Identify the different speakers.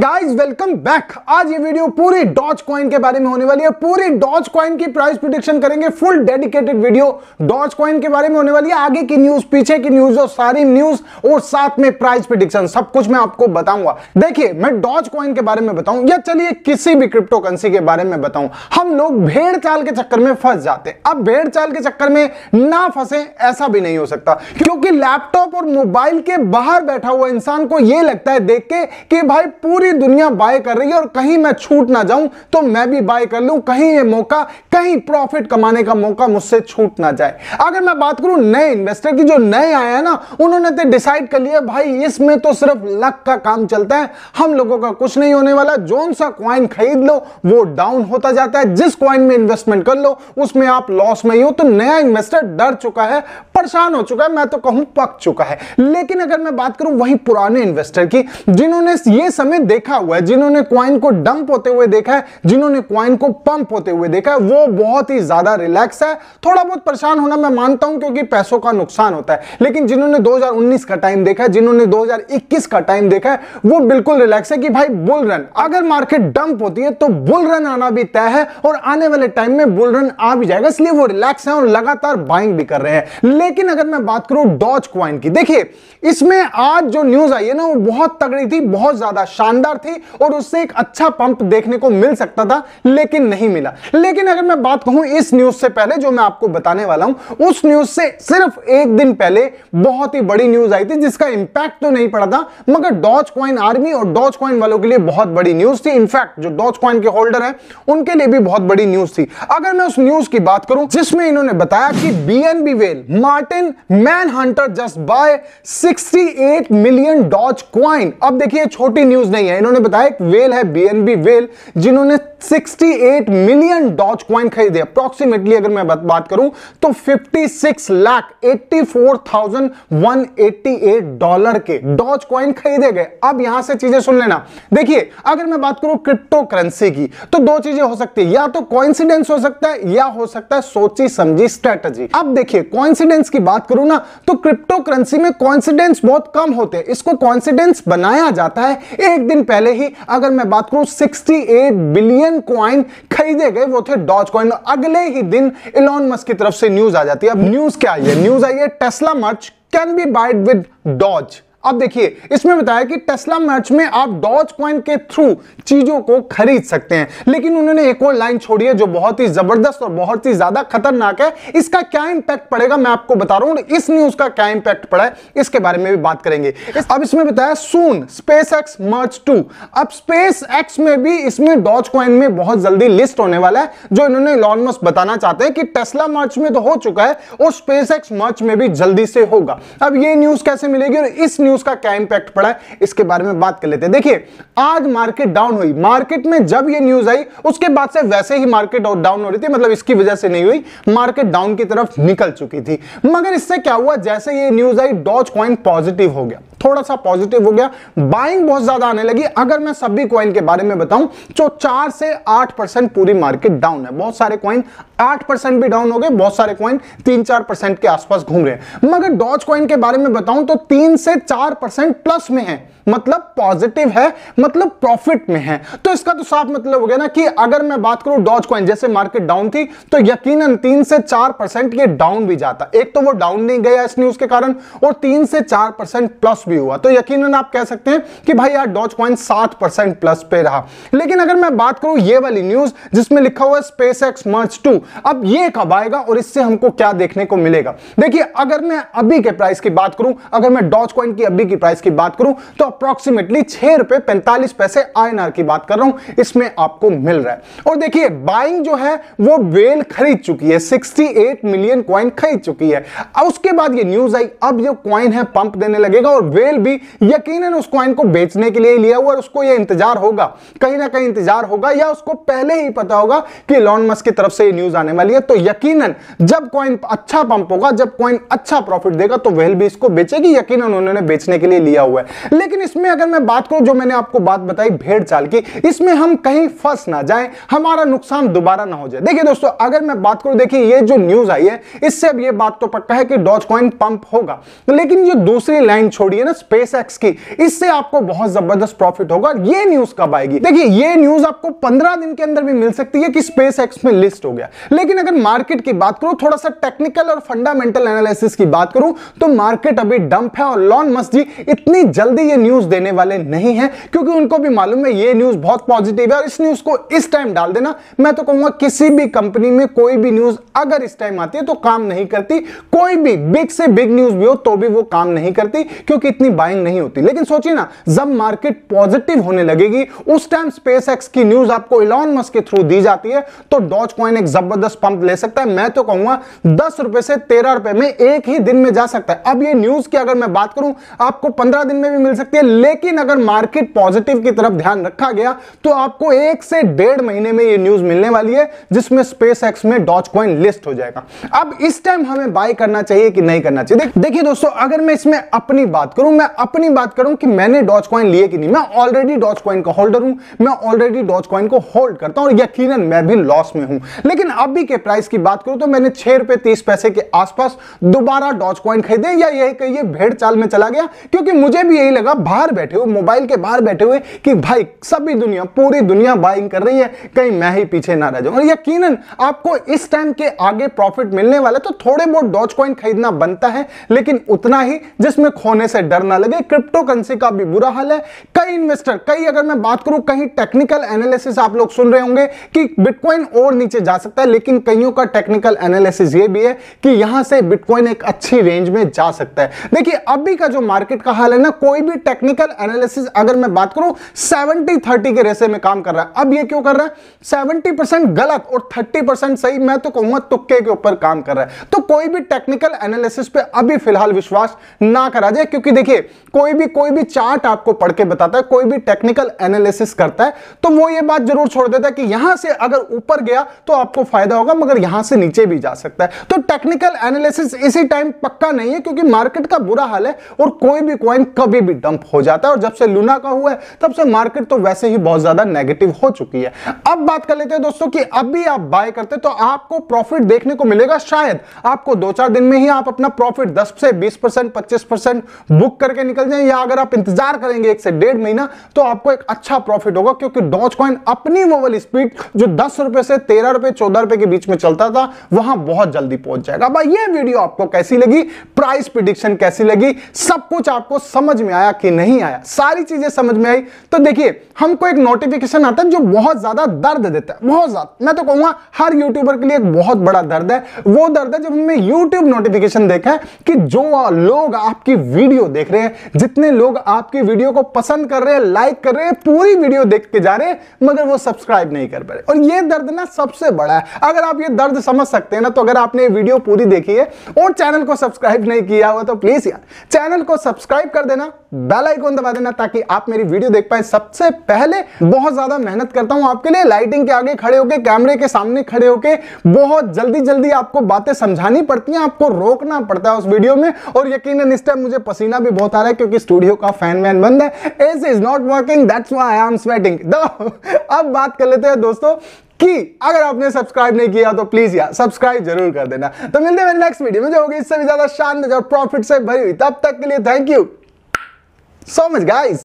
Speaker 1: Guys welcome back आज ये video पूरी डॉज कॉइन के बारे में होने वाली है पूरी डॉज कॉइन की प्राइस प्रिडिक्शन करेंगे full dedicated video Dogecoin के बारे में होने वाली है आगे की न्यूज पीछे की न्यूज और सारी न्यूज और साथ में प्राइस प्रिडिक्शन सब कुछ मैं आपको बताऊंगा देखिए मैं डॉज कॉइन के बारे में बताऊं या चलिए किसी भी क्रिप्टो करेंसी के बारे में बताऊं हम लोग भेड़ चाल के चक्कर में फंस जाते हैं अब भेड़ चाल के चक्कर में ना फंसे ऐसा भी नहीं हो सकता क्योंकि लैपटॉप और मोबाइल के बाहर बैठा हुआ इंसान को यह लगता है देख के कि भाई पूरी पूरी दुनिया बाय कर रही है और कहीं मैं छूट ना जाऊं तो मैं भी बाय कर लूं कहीं ये मौका कहीं प्रॉफिट कमाने का मौका मुझसे छूट ना जाए अगर मैं बात करूं नए इन्वेस्टर की जो नए आए हैं ना उन्होंने तो डिसाइड कर लिया भाई इसमें तो सिर्फ लक का काम चलता है हम लोगों का कुछ नहीं होने वाला जोन सा क्वाइन खरीद लो वो डाउन होता जाता है जिस क्वाइन में इन्वेस्टमेंट कर लो उसमें आप लॉस में ही हो तो नया इन्वेस्टर डर चुका है परेशान हो चुका है मैं तो कहूं पक चुका है लेकिन अगर मैं बात करूं वही पुराने इन्वेस्टर की जिन्होंने ये समय देखा हुआ है जिन्होंने क्वाइन को डंप होते हुए देखा है जिन्होंने क्वाइन को पंप होते हुए देखा है वो बहुत ही ज्यादा रिलैक्स है थोड़ा बहुत परेशान होना मैं मानता हूं क्योंकि पैसों का नुकसान होता है लेकिन जिन्होंने 2019 का टाइम देखा है जिन्होंने 2021 का टाइम देखा है वो बिल्कुल रिलैक्स है कि भाई बुल रन अगर मार्केट डंप होती है तो बुल रन आना भी तय है और आने वाले टाइम में बुल रन आ भी जाएगा इसलिए वो रिलैक्स है और लगातार बाइंग भी कर रहे हैं लेकिन अगर मैं बात करूं डॉच क्वाइन की देखिए इसमें आज जो न्यूज आई है ना वो बहुत तगड़ी थी बहुत ज्यादा शानदार शानदार थी और उससे एक अच्छा पंप देखने को मिल सकता था लेकिन नहीं मिला लेकिन अगर मैं बात कहूं इस न्यूज से पहले जो मैं आपको बताने वाला हूं उस न्यूज से सिर्फ एक दिन पहले बहुत ही बड़ी न्यूज आई थी जिसका इंपैक्ट तो नहीं पड़ा था मगर डॉज क्वाइन आर्मी और डॉज क्वाइन वालों के लिए बहुत बड़ी न्यूज थी इनफैक्ट जो डॉज क्वाइन के होल्डर है उनके लिए भी बहुत बड़ी न्यूज थी अगर मैं उस न्यूज की बात करूं जिसमें इन्होंने बताया कि BNB whale Martin man hunter just buy 68 million Dogecoin अब देखिए छोटी न्यूज नहीं है हैं इन्होंने बताया एक वेल है बीएनबी वेल जिन्होंने 68 मिलियन डॉच क्वाइन खरीदे अप्रोक्सीमेटली अगर मैं बात करूं तो 56 लाख 84,188 डॉलर के डॉच क्वाइन खरीदे गए अब यहां से चीजें सुन लेना देखिए अगर मैं बात करूं क्रिप्टो करेंसी की तो दो चीजें हो सकती है या तो कॉइंसिडेंस हो सकता है या हो सकता है सोची समझी स्ट्रेटजी अब देखिए कॉइंसिडेंस की बात करूं ना तो क्रिप्टो करेंसी में कॉइंसिडेंस बहुत कम होते हैं इसको कॉइंसिडेंस बनाया जाता है एक दिन दिन पहले ही अगर मैं बात करूं 68 बिलियन क्वाइन खरीदे गए वो थे डॉज क्वाइन अगले ही दिन इलॉन मस्क की तरफ से न्यूज आ जाती है अब न्यूज क्या आई है न्यूज आई है Tesla merch can be bought with Doge अब देखिए इसमें बताया कि टेस्ला मैच में आप डॉज क्वाइन के थ्रू चीजों को खरीद सकते हैं लेकिन उन्होंने एक और लाइन छोड़ी है जो बहुत ही जबरदस्त और बहुत ही ज्यादा खतरनाक है इसका क्या इंपैक्ट पड़ेगा मैं आपको बता रहा हूं इस न्यूज का क्या इंपैक्ट पड़ा है इसके बारे में भी बात करेंगे इस, अब इसमें बताया soon SpaceX merch too अब स्पेस एक्स में भी इसमें डॉज क्वाइन में बहुत जल्दी लिस्ट होने वाला है जो इन्होंने लॉन्मस बताना चाहते हैं कि टेस्ला मर्च में तो हो चुका है और स्पेस एक्स मर्च में भी जल्दी से होगा अब ये न्यूज कैसे मिलेगी और इस न्यूज क्यों उसका क्या इंपैक्ट पड़ा है इसके बारे में बात कर लेते हैं देखिए आज मार्केट डाउन हुई मार्केट में जब ये न्यूज आई उसके बाद से वैसे ही मार्केट डाउन हो रही थी मतलब इसकी वजह से नहीं हुई मार्केट डाउन की तरफ निकल चुकी थी मगर इससे क्या हुआ जैसे ये न्यूज आई डॉज कॉइन पॉजिटिव हो गया थोड़ा सा पॉजिटिव हो गया बाइंग बहुत ज्यादा आने लगी अगर मैं सभी क्वाइन के बारे में बताऊं तो चार से आठ परसेंट पूरी मार्केट डाउन है बहुत सारे क्वाइन आठ परसेंट भी डाउन हो गए बहुत सारे क्वाइन तीन चार परसेंट के आसपास घूम रहे हैं मगर डॉज क्वाइन के बारे में बताऊं तो तीन से चार परसेंट प्लस में है मतलब पॉजिटिव है मतलब प्रॉफिट में है तो इसका तो साफ मतलब हो गया ना कि अगर मैं बात करूं डॉज कॉइन जैसे मार्केट डाउन थी तो यकीनन तीन से चार परसेंट ये डाउन भी जाता एक तो वो डाउन नहीं गया इस न्यूज के कारण और तीन से चार परसेंट प्लस भी हुआ तो यकीनन आप कह सकते हैं कि भाई यार डॉज कॉइन सात परसेंट प्लस पे रहा लेकिन अगर मैं बात करूं ये वाली न्यूज जिसमें लिखा हुआ स्पेस एक्स मर्च टू अब ये कब आएगा और इससे हमको क्या देखने को मिलेगा देखिए अगर मैं अभी के प्राइस की बात करूं अगर मैं डॉज कॉइन की अभी की प्राइस की बात करूं तो अप्रोक्सीमेटली छह रुपए पैंतालीस पैसे आईएनआर की बात कर रहा हूं इसमें आपको मिल रहा है और देखिए बाइंग जो है वो वेल खरीद चुकी है 68 मिलियन क्वाइन खरीद चुकी है अब उसके बाद ये न्यूज आई अब जो क्वाइन है पंप देने लगेगा और वेल भी यकीन उस क्वाइन को बेचने के लिए लिया हुआ और उसको यह इंतजार होगा कहीं ना कहीं इंतजार होगा या उसको पहले ही पता होगा कि लॉन मस्क की तरफ से न्यूज आने वाली है तो यकीन जब क्वाइन अच्छा पंप होगा जब क्वाइन अच्छा प्रॉफिट देगा तो वेल भी इसको बेचेगी यकीन उन्होंने बेचने के लिए लिया हुआ है लेकिन इसमें अगर मैं बात करूं जो मैंने आपको बात बताई भेड़ चाल की इसमें हम कहीं फंस ना जाए हमारा नुकसान दोबारा ना हो जाए देखिए दोस्तों अगर मैं बात करूं देखिए ये जो न्यूज आई है इससे अब ये बात तो पक्का है कि डॉज कॉइन पंप होगा लेकिन जो दूसरी लाइन छोड़ी है ना स्पेस की इससे आपको बहुत जबरदस्त प्रॉफिट होगा ये न्यूज कब आएगी देखिए ये न्यूज आपको पंद्रह दिन के अंदर भी मिल सकती है कि स्पेस में लिस्ट हो गया लेकिन अगर मार्केट की बात करूं थोड़ा सा टेक्निकल और फंडामेंटल एनालिसिस की बात करूं तो मार्केट अभी डंप है और लॉन मस्जिद इतनी जल्दी ये न्यूज न्यूज देने वाले नहीं है क्योंकि उनको भी मालूम है ये न्यूज बहुत पॉजिटिव है और इस न्यूज को इस टाइम डाल देना मैं तो कहूंगा किसी भी कंपनी में कोई भी न्यूज अगर इस टाइम आती है तो काम नहीं करती कोई भी बिग से बिग न्यूज भी हो तो भी वो काम नहीं करती क्योंकि इतनी बाइंग नहीं होती लेकिन सोचिए ना जब मार्केट पॉजिटिव होने लगेगी उस टाइम स्पेस की न्यूज आपको इलॉन मस्क के थ्रू दी जाती है तो डॉच कॉइन एक जबरदस्त पंप ले सकता है मैं तो कहूंगा दस रुपए से तेरह रुपए में एक ही दिन में जा सकता है अब ये न्यूज की अगर मैं बात करूं आपको पंद्रह दिन में भी मिल सकती है लेकिन अगर मार्केट पॉजिटिव की तरफ ध्यान रखा गया तो आपको एक से डेढ़ महीने में ये न्यूज मिलने वाली है जिसमें स्पेस एक्स में डॉच कॉइन लिस्ट हो जाएगा अब इस टाइम हमें बाय करना चाहिए कि नहीं करना चाहिए देखिए दोस्तों अगर मैं इसमें अपनी बात करूं मैं अपनी बात करूं कि मैंने डॉच कॉइन लिए कि नहीं मैं ऑलरेडी डॉच कॉइन का होल्डर हूं मैं ऑलरेडी डॉच कॉइन को होल्ड करता हूं यकीन मैं भी लॉस में हूं लेकिन अभी के प्राइस की बात करूं तो मैंने छह रुपए तीस पैसे के आसपास दोबारा डॉच कॉइन खरीदे या यही कहिए भेड़ चाल में चला गया क्योंकि मुझे भी यही लगा बाहर बैठे हुए मोबाइल के बाहर बैठे हुए कि भाई सभी दुनिया पूरी दुनिया बाइंग कर रही है कहीं मैं ही पीछे ना रह जाऊं और यकीन आपको इस टाइम के आगे प्रॉफिट मिलने वाला तो थोड़े बहुत डॉच कॉइन खरीदना बनता है लेकिन उतना ही जिसमें खोने से डर ना लगे क्रिप्टो करेंसी का भी बुरा हाल है कई इन्वेस्टर कई अगर मैं बात करूं कहीं टेक्निकल एनालिसिस आप लोग सुन रहे होंगे कि बिटकॉइन और नीचे जा सकता है लेकिन कईयों का टेक्निकल एनालिसिस ये भी है कि यहां से बिटकॉइन एक अच्छी रेंज में जा सकता है देखिए अभी का जो मार्केट का हाल है ना कोई भी टेक्निकल एनालिसिस अगर मैं बात करूं सेवेंटी थर्टी के रेसे में काम कर रहा है अब ये क्यों कर रहा है सेवेंटी परसेंट गलत और थर्टी परसेंट सही मैं तो कहूंगा तुक्के के ऊपर काम कर रहा है तो कोई भी टेक्निकल एनालिसिस पे अभी फिलहाल विश्वास ना करा जाए क्योंकि देखिए कोई भी कोई भी चार्ट आपको पढ़ के बताता है कोई भी टेक्निकल एनालिसिस करता है तो वो ये बात जरूर छोड़ देता है कि यहां से अगर ऊपर गया तो आपको फायदा होगा मगर यहां से नीचे भी जा सकता है तो टेक्निकल एनालिसिस इसी टाइम पक्का नहीं है क्योंकि मार्केट का बुरा हाल है और कोई भी कॉइन कभी भी डंप हो जाता है और जब से लूना का हुआ है तब से मार्केट तो वैसे ही बहुत ज्यादा नेगेटिव हो चुकी है अब बात कर लेते हैं दोस्तों कि अब भी आप बाय करते तो आपको प्रॉफिट देखने को मिलेगा शायद आपको दो चार दिन में ही आप अपना प्रॉफिट दस से बीस परसेंट पच्चीस परसेंट बुक करके निकल जाए या अगर आप इंतजार करेंगे एक से डेढ़ महीना तो आपको एक अच्छा प्रॉफिट होगा क्योंकि डॉच कॉइन अपनी मोबाइल स्पीड जो दस रुपए से तेरह रुपए चौदह रुपए के बीच में चलता था वहां बहुत जल्दी पहुंच जाएगा अब ये वीडियो आपको कैसी लगी प्राइस प्रिडिक्शन कैसी लगी सब कुछ आपको समझ में आया कि नहीं आया सारी चीजें समझ में आई तो देखिए हमको एक नोटिफिकेशन आता है जो बहुत ज्यादा दर्द देता है बहुत ज्यादा मैं तो कहूंगा हर यूट्यूबर के लिए एक बहुत बड़ा दर्द है वो दर्द है जब हमने यूट्यूब नोटिफिकेशन देखा है कि जो लोग आपकी वीडियो देख रहे हैं जितने लोग आपकी वीडियो को पसंद कर रहे हैं लाइक कर रहे हैं पूरी वीडियो देख के जा रहे हैं मगर वो सब्सक्राइब नहीं कर पा रहे और ये दर्द ना सबसे बड़ा है अगर आप ये दर्द समझ सकते हैं ना तो अगर आपने वीडियो पूरी देखी है और चैनल को सब्सक्राइब नहीं किया हुआ तो प्लीज यार चैनल को सब्सक्राइब कर देना बेल आइकॉन दबा देना ताकि आप मेरी वीडियो देख पाए सबसे पहले बहुत ज्यादा मेहनत करता हूं आपके लिए लाइटिंग के आगे खड़े होके कैमरे के सामने खड़े होके बहुत जल्दी जल्दी आपको बातें समझानी पड़ती हैं आपको रोकना पड़ता है उस वीडियो में और यकीन इस टाइम मुझे पसीना भी बहुत आ रहा है क्योंकि स्टूडियो का फैन वैन बंद है AC is not working that's why I am sweating अब बात कर लेते हैं दोस्तों कि अगर आपने सब्सक्राइब नहीं किया तो प्लीज यार सब्सक्राइब जरूर कर देना तो मिलते हैं नेक्स्ट वीडियो में जो होगी इससे भी ज्यादा शानदार और प्रॉफिट से भरी हुई तब तक के लिए thank you So much guys.